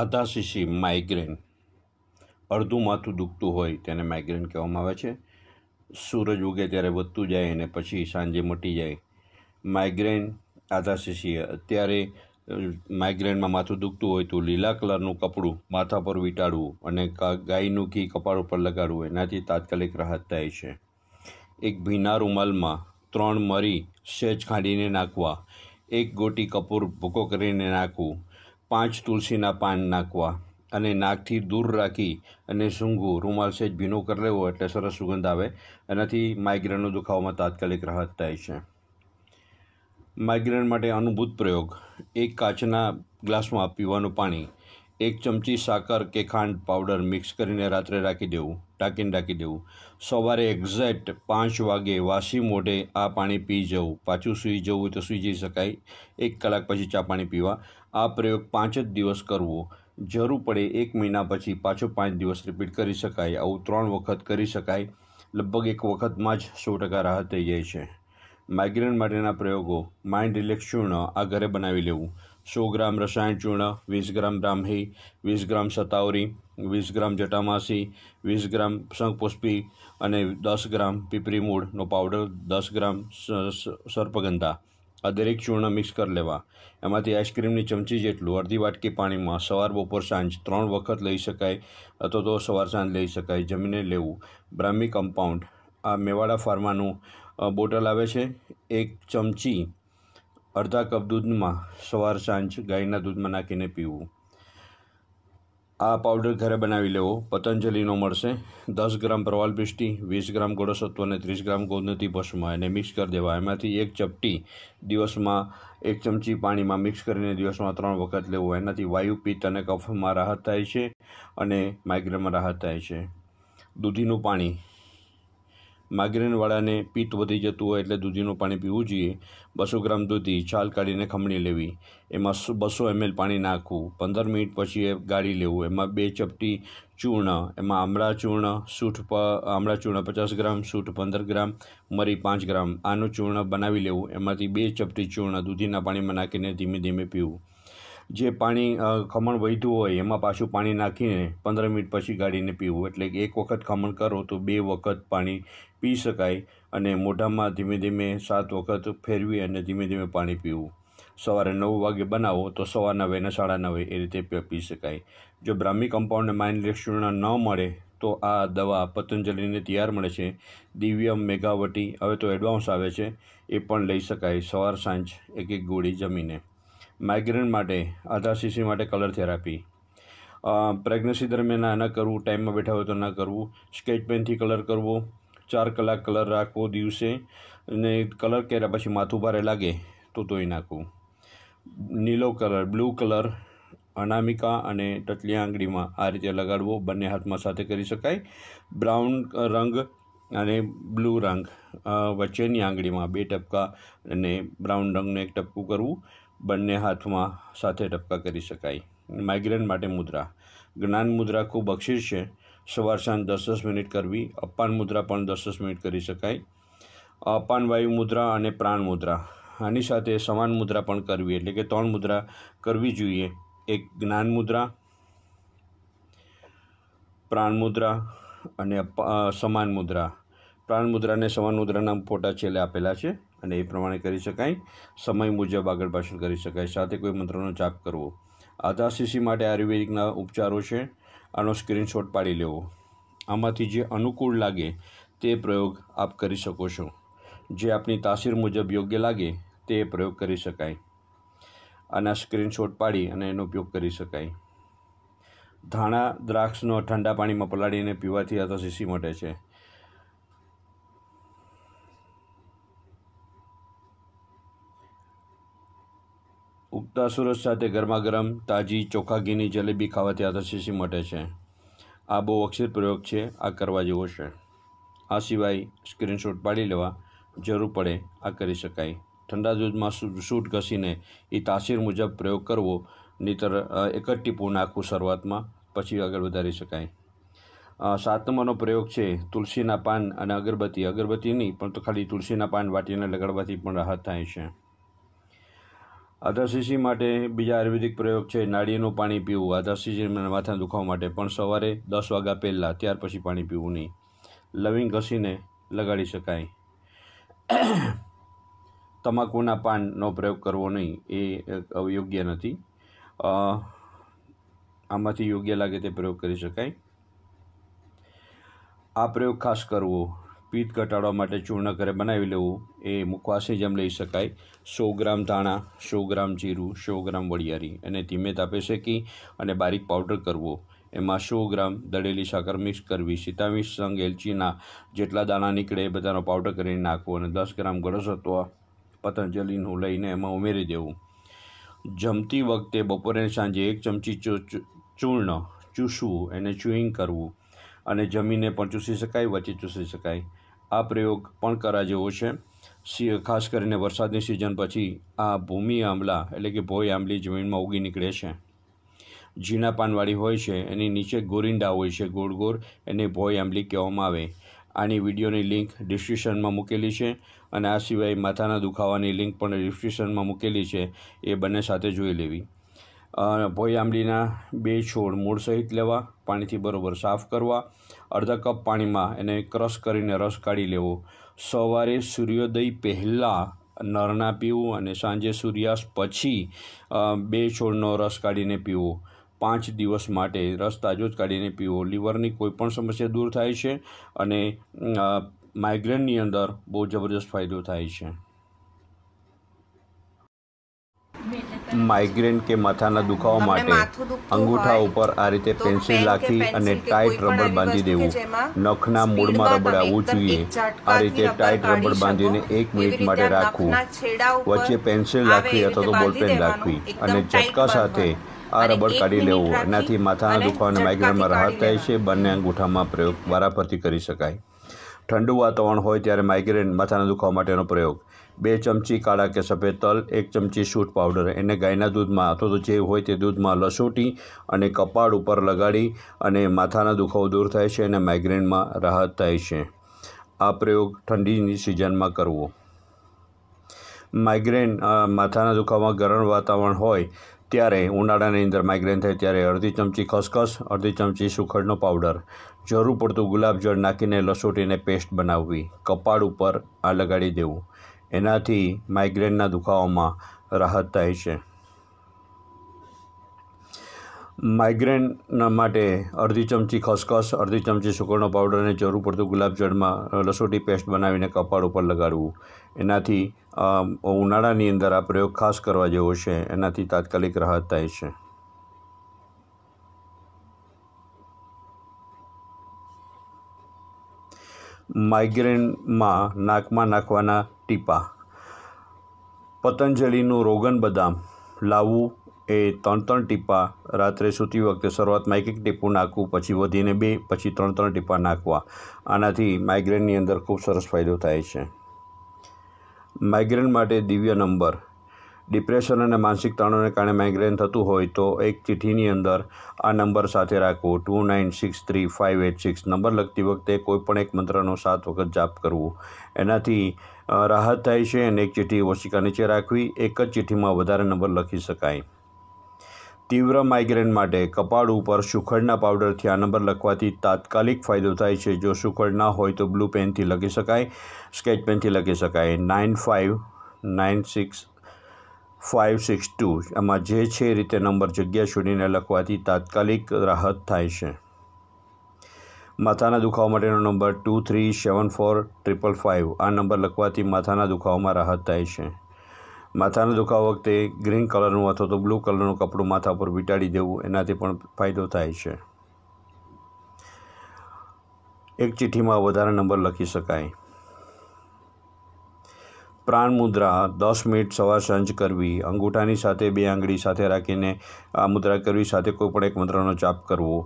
આધા શીશી માઇગ્રેન અડધું માથું દુખતું હોય તેને માઇગ્રેન કહેવામાં આવે છે સૂરજ ઉગે ત્યારે વધતું જાય અને પછી સાંજે મટી જાય માઇગ્રેન આધા શીશી અત્યારે માઇગ્રેનમાં માથું દુખતું હોય તો લીલા કલરનું કપડું માથા પર વીંટાડવું અને ગાયનું ઘી કપાળ ઉપર લગાડવું એનાથી તાત્કાલિક રાહત થાય છે એક ભીના રૂમાલમાં ત્રણ મરી સેજ ખાંડીને નાખવા એક ગોટી કપૂર ભૂકો કરીને નાખવું પાંચ તુલસીના પાન નાખવા અને નાકથી દૂર રાખી અને સૂંઘવું રૂમાલ સેજ ભીનો કરી લેવો એટલે સરસ સુગંધ આવે એનાથી માઇગ્રેનનો દુખાવામાં તાત્કાલિક રાહત થાય છે માઇગ્રેન માટે અનુભૂત પ્રયોગ એક કાચના ગ્લાસમાં પીવાનું પાણી એક ચમચી સાકર કે ખાંડ પાવડર મિક્સ કરીને રાત્રે રાખી દેવું ટાંકીને રાખી દેવું સવારે એક્ઝેક્ટ પાંચ વાગે વાસી મોઢે આ પાણી પી જવું પાછું સૂઈ જવું તો સૂઈ જઈ શકાય એક કલાક પછી ચા પાણી પીવા આ પ્રયોગ પાંચ જ દિવસ કરવો જરૂર પડે એક મહિના પછી પાછો પાંચ દિવસ રિપીટ કરી શકાય આવું ત્રણ વખત કરી શકાય લગભગ એક વખતમાં જ સો ટકા રાહત થઈ જાય છે માઇગ્રેન માટેના પ્રયોગો માઇન્ડ રિલેક્સ ચૂર્ણ આ ઘરે બનાવી લેવું સો ગ્રામ રસાયણ ચૂર્ણ વીસ ગ્રામ બ્રાહ્મી વીસ ગ્રામ સતાવરી વીસ ગ્રામ જટામાસી વીસ ગ્રામ શંખપુષ્પી અને દસ ગ્રામ પીપરી મૂળનો પાવડર દસ ગ્રામ સર્પગંધા આ દરેક ચૂર્ણ મિક્સ કરી લેવા એમાંથી આઈસ્ક્રીમની ચમચી જેટલું અડધી વાટકી પાણીમાં સવાર બપોર સાંજ ત્રણ વખત લઈ શકાય અથવા તો સવાર સાંજ લઈ શકાય જમીને લેવું બ્રાહ્મી કમ્પાઉન્ડ આ મેવાડા ફાર્માનું બોટલ આવે છે એક ચમચી અડધા કપ દૂધમાં સવાર સાંજ ગાયના દૂધમાં નાખીને પીવું આ પાવડર ઘરે બનાવી લેવો પતંજલિનો મળશે દસ ગ્રામ પ્રવાલ પિષ્ટી વીસ ગ્રામ ગોળસત્વ અને ત્રીસ ગ્રામ ગોદનતી ભસ્મા એને મિક્સ કરી દેવા એમાંથી એક ચપટી દિવસમાં એક ચમચી પાણીમાં મિક્સ કરીને દિવસમાં ત્રણ વખત લેવું એનાથી વાયુ પિત્ત અને કફમાં રાહત થાય છે અને માઇગ્રેનમાં રાહત થાય છે દૂધીનું પાણી માઇગ્રેનવાળાને પિત્ત વધી જતું હોય એટલે દૂધીનું પાણી પીવું જોઈએ બસો ગ્રામ દૂધી છાલ કાઢીને ખમણી લેવી એમાં બસો એમએલ પાણી નાખવું પંદર મિનિટ પછી એ ગાળી લેવું એમાં બે ચપટી ચૂર્ણ એમાં આમળા ચૂર્ણ સૂઠ પ આમળા ચૂર્ણ પચાસ ગ્રામ સૂઠ પંદર ગ્રામ મરી પાંચ ગ્રામ આનું ચૂર્ણ બનાવી લેવું એમાંથી બે ચપટી ચૂર્ણ દૂધીના પાણીમાં નાખીને ધીમે ધીમે પીવું જે પાણી ખમણ વધ્યું હોય એમાં પાછું પાણી નાખીને પંદર મિનિટ પછી ગાળીને પીવું એટલે એક વખત ખમણ કરો તો બે વખત પાણી પી શકાય અને મોઢામાં ધીમે ધીમે સાત વખત ફેરવી અને ધીમે ધીમે પાણી પીવું સવારે નવ વાગે બનાવો તો સવા નવે ને સાડા નવે એ રીતે પી શકાય જો બ્રાહ્મી કમ્પાઉન્ડને માઇન્ડલેસ ન મળે તો આ દવા પતંજલિને તૈયાર મળે છે દિવ્યમ મેઘાવટી હવે તો એડવાન્સ આવે છે એ પણ લઈ શકાય સવાર સાંજ એક એક ગોળી જમીને માઇગ્રેન માટે સીસી માટે કલર થેરાપી પ્રેગ્નન્સી દરમિયાન ના કરવું ટાઈમમાં બેઠા હોય તો ના કરવું સ્કેચ પેનથી કલર કરવો ચાર કલાક કલર રાખવો દિવસે અને કલર કર્યા પછી માથું ભારે લાગે તો ધોઈ નાખવું નીલો કલર બ્લુ કલર અનામિકા અને ટટલી આંગળીમાં આ રીતે લગાડવો બંને હાથમાં સાથે કરી શકાય બ્રાઉન રંગ અને બ્લુ રંગ વચ્ચેની આંગળીમાં બે ટપકા અને બ્રાઉન રંગને એક ટપકું કરવું બંને હાથમાં સાથે ટપકા કરી શકાય માઇગ્રેન માટે મુદ્રા જ્ઞાન મુદ્રા ખૂબ બક્ષીર છે સવાર સાંજ દસ દસ મિનિટ કરવી અપાન મુદ્રા પણ દસ દસ મિનિટ કરી શકાય અપાન વાયુ મુદ્રા અને પ્રાણ મુદ્રા આની સાથે સમાન મુદ્રા પણ કરવી એટલે કે ત્રણ મુદ્રા કરવી જોઈએ એક જ્ઞાન મુદ્રા પ્રાણ મુદ્રા અને સમાન મુદ્રા પ્રાણ મુદ્રાને સમાન મુદ્રાના ફોટા છેલ્લે આપેલા છે અને એ પ્રમાણે કરી શકાય સમય મુજબ આગળ પાછળ કરી શકાય સાથે કોઈ મંત્રનો જાપ કરવો આધાશીસી માટે આયુર્વેદિકના ઉપચારો છે આનો સ્ક્રીનશોટ પાડી લેવો આમાંથી જે અનુકૂળ લાગે તે પ્રયોગ આપ કરી શકો છો જે આપની તાસીર મુજબ યોગ્ય લાગે તે પ્રયોગ કરી શકાય આના સ્ક્રીનશોટ પાડી અને એનો ઉપયોગ કરી શકાય ધાણા દ્રાક્ષનો ઠંડા પાણીમાં પલાળીને પીવાથી આધા આધાશીસી મટે છે તો સુરત સાથે ગરમ તાજી ચોખા ઘીની જલેબી ખાવાથી આતરશીશી મટે છે આ બહુ અક્ષર પ્રયોગ છે આ કરવા જેવો છે આ સિવાય સ્ક્રીનશોટ પાડી લેવા જરૂર પડે આ કરી શકાય ઠંડા દૂધમાં સૂટ ઘસીને એ તાસીર મુજબ પ્રયોગ કરવો નહીતર એક જ ટીપું નાખવું શરૂઆતમાં પછી આગળ વધારી શકાય સાત નંબરનો પ્રયોગ છે તુલસીના પાન અને અગરબત્તી અગરબત્તી નહીં પણ તો ખાલી તુલસીના પાન વાટીને લગાડવાથી પણ રાહત થાય છે સીસી માટે બીજા આયુર્વેદિક પ્રયોગ છે નાળિયેરનું પાણી પીવું આધાસીસી માથા દુખાવા માટે પણ સવારે દસ વાગ્યા પહેલાં ત્યાર પછી પાણી પીવું નહીં લવિંગ ઘસીને લગાડી શકાય તમાકુના પાનનો પ્રયોગ કરવો નહીં એ યોગ્ય નથી આમાંથી યોગ્ય લાગે તે પ્રયોગ કરી શકાય આ પ્રયોગ ખાસ કરવો પિત્ત ઘટાડવા માટે ચૂર્ણ ઘરે બનાવી લેવું એ મુખવાસની જેમ લઈ શકાય સો ગ્રામ ધાણા સો ગ્રામ જીરું સો ગ્રામ વરિયારી અને ધીમે તાપે શેકી અને બારીક પાવડર કરવો એમાં સો ગ્રામ દળેલી સાકર મિક્સ કરવી સિતાવીસ સંગ એલચીના જેટલા દાણા નીકળે એ બધાનો પાવડર કરીને નાખવો અને દસ ગ્રામ ગળસ અથવા પતંજલિનું લઈને એમાં ઉમેરી દેવું જમતી વખતે બપોરે સાંજે એક ચમચી ચૂર્ણ ચૂસવું એને ચૂઈંગ કરવું અને જમીને પણ ચૂસી શકાય વચ્ચે ચૂસી શકાય આ પ્રયોગ પણ કરા જેવો છે ખાસ કરીને વરસાદની સિઝન પછી આ ભૂમિ આંબલા એટલે કે ભોય આંબલી જમીનમાં ઉગી નીકળે છે ઝીણા પાનવાળી હોય છે એની નીચે ગોરિંડા હોય છે ગોળ ગોળ એને ભોય આંબલી કહેવામાં આવે આની વિડીયોની લિંક ડિસ્ક્રિપ્શનમાં મૂકેલી છે અને આ સિવાય માથાના દુખાવાની લિંક પણ ડિસ્ક્રિપ્શનમાં મૂકેલી છે એ બંને સાથે જોઈ લેવી ભોય આંબલીના બે છોડ મૂળ સહિત લેવા પાણીથી બરોબર સાફ કરવા અડધા કપ પાણીમાં એને ક્રશ કરીને રસ કાઢી લેવો સવારે સૂર્યોદય પહેલાં નરના પીવું અને સાંજે સૂર્યાસ્ત પછી બે છોડનો રસ કાઢીને પીવો પાંચ દિવસ માટે રસ તાજો જ કાઢીને પીવો લીવરની કોઈપણ સમસ્યા દૂર થાય છે અને માઇગ્રેનની અંદર બહુ જબરદસ્ત ફાયદો થાય છે માઇગ્રેન કે માથાના દુખાવા માટે અંગૂઠા ઉપર આ રીતે પેન્સિલ રાખી અને ટાઇટ રબડ બાંધી દેવું નખના મૂળમાં રબડ આવવું જોઈએ આ રીતે ટાઇટ રબડ બાંધીને એક મિનિટ માટે રાખવું વચ્ચે પેન્સિલ રાખવી અથવા તો બોલપેન રાખવી અને ઝટકા સાથે આ રબડ કાઢી લેવું એનાથી માથાના દુખાવાને માઇગ્રેનમાં રાહત થાય છે બંને અંગૂઠામાં પ્રયોગ વારાફરતી કરી શકાય ઠંડુ વાતાવરણ હોય ત્યારે માઇગ્રેન માથાના દુખાવા માટેનો પ્રયોગ બે ચમચી કાળા કે સફેદ તલ એક ચમચી સૂટ પાવડર એને ગાયના દૂધમાં અથવા તો જે હોય તે દૂધમાં લસોટી અને કપાળ ઉપર લગાડી અને માથાના દુખાવો દૂર થાય છે અને માઇગ્રેનમાં રાહત થાય છે આ પ્રયોગ ઠંડીની સિઝનમાં કરવો માઇગ્રેન માથાના દુખાવામાં ગરમ વાતાવરણ હોય ત્યારે ઉનાળાની અંદર માઇગ્રેન થાય ત્યારે અડધી ચમચી ખસખસ અડધી ચમચી સુખડનો પાવડર જરૂર પડતું ગુલાબજળ નાખીને લસોટીને પેસ્ટ બનાવવી કપાળ ઉપર આ લગાડી દેવું એનાથી માઇગ્રેનના દુખાવામાં રાહત થાય છે માઇગ્રેનના માટે અડધી ચમચી ખસખસ અડધી ચમચી સુકરનો પાવડર અને જરૂર પડતું ગુલાબજળમાં લસોટી પેસ્ટ બનાવીને કપાળ ઉપર લગાડવું એનાથી ઉનાળાની અંદર આ પ્રયોગ ખાસ કરવા જેવો છે એનાથી તાત્કાલિક રાહત થાય છે માઇગ્રેનમાં નાકમાં નાખવાના ટીપા પતંજલિનું રોગન બદામ લાવવું એ ત્રણ ત્રણ ટીપા રાત્રે સૂતી વખતે શરૂઆતમાં એક એક ટીપું નાખવું પછી વધીને બે પછી ત્રણ ત્રણ ટીપા નાખવા આનાથી માઇગ્રેનની અંદર ખૂબ સરસ ફાયદો થાય છે માઇગ્રેન માટે દિવ્ય નંબર ડિપ્રેશન અને માનસિક તાણોને કારણે માઇગ્રેન થતું હોય તો એક ચિઠ્ઠીની અંદર આ નંબર સાથે રાખવો two nine six three five eight six number લખતી વખતે કોઈપણ એક મંત્રનો સાત વખત જાપ કરવો એનાથી રાહત થાય છે અને એક ચિઠ્ઠી ઓશિકા નીચે રાખવી એક જ ચિઠ્ઠીમાં વધારે નંબર લખી શકાય તીવ્ર માઇગ્રેન માટે કપાળ ઉપર સુખડના પાવડરથી આ નંબર લખવાથી તાત્કાલિક ફાયદો થાય છે જો સુખડ ના હોય તો બ્લુ પેનથી લખી શકાય સ્કેચ પેનથી લખી શકાય nine five nine six five six two એમાં જે છે એ રીતે નંબર જગ્યા છોડીને લખવાથી તાત્કાલિક રાહત થાય છે માથાના દુખાવા માટેનો number two three seven four triple five આ નંબર લખવાથી માથાના દુખાવામાં રાહત થાય છે માથાના દુખાવા વખતે ગ્રીન કલરનું અથવા તો બ્લુ કલરનું કપડું માથા પર વીંટાળી દેવું એનાથી પણ ફાયદો થાય છે એક ચિઠ્ઠીમાં વધારે નંબર લખી શકાય પ્રાણ મુદ્રા દસ મિનિટ સવાર સાંજ કરવી અંગૂઠાની સાથે બે આંગળી સાથે રાખીને આ મુદ્રા કરવી સાથે કોઈ પણ એક મંત્રનો જાપ કરવો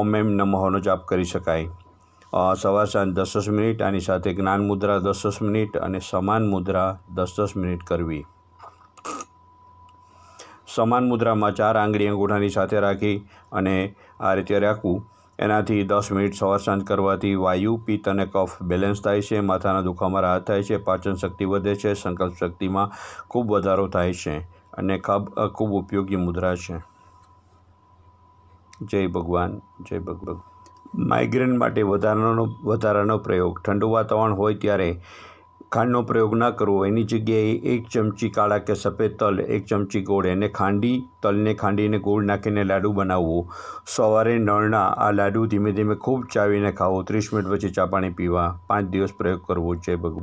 ઓમ એમ નમઃનો જાપ કરી શકાય સવાર સાંજ દસ દસ મિનિટ આની સાથે જ્ઞાન મુદ્રા દસ દસ મિનિટ અને સમાન મુદ્રા દસ દસ મિનિટ કરવી સમાન મુદ્રામાં ચાર આંગળી અંગૂઠાની સાથે રાખી અને આ રીતે રાખવું એનાથી દસ મિનિટ સવાર સાંજ કરવાથી વાયુ પિત્ત અને કફ બેલેન્સ થાય છે માથાના દુખામાં રાહત થાય છે પાચન શક્તિ વધે છે સંકલ્પ શક્તિમાં ખૂબ વધારો થાય છે અને ખબ ખૂબ ઉપયોગી મુદ્રા છે જય ભગવાન જય ભગવાન માઇગ્રેન માટે વધારાનો વધારાનો પ્રયોગ ઠંડુ વાતાવરણ હોય ત્યારે ખાંડનો પ્રયોગ ન કરવો એની જગ્યાએ એક ચમચી કાળા કે સફેદ તલ એક ચમચી ગોળ એને ખાંડી તલને ખાંડીને ગોળ નાખીને લાડુ બનાવવો સવારે નળના આ લાડુ ધીમે ધીમે ખૂબ ચાવીને ખાવો ત્રીસ મિનિટ પછી ચા પાણી પીવા પાંચ દિવસ પ્રયોગ કરવો જય ભગવાન